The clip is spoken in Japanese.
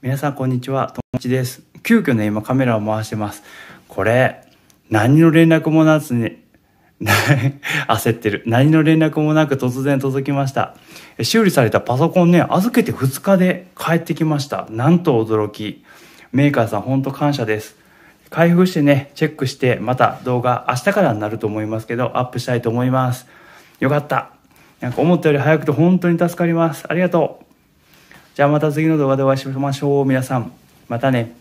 皆さんこんにちは、ともちです。急遽ね、今カメラを回してます。これ、何の連絡もなつに、焦ってる。何の連絡もなく突然届きました。修理されたパソコンね、預けて2日で帰ってきました。なんと驚き。メーカーさんほんと感謝です。開封してね、チェックして、また動画明日からになると思いますけど、アップしたいと思います。よかった。なんか思ったより早くて本当に助かります。ありがとう。じゃあまた次の動画でお会いしましょう。皆さん、またね。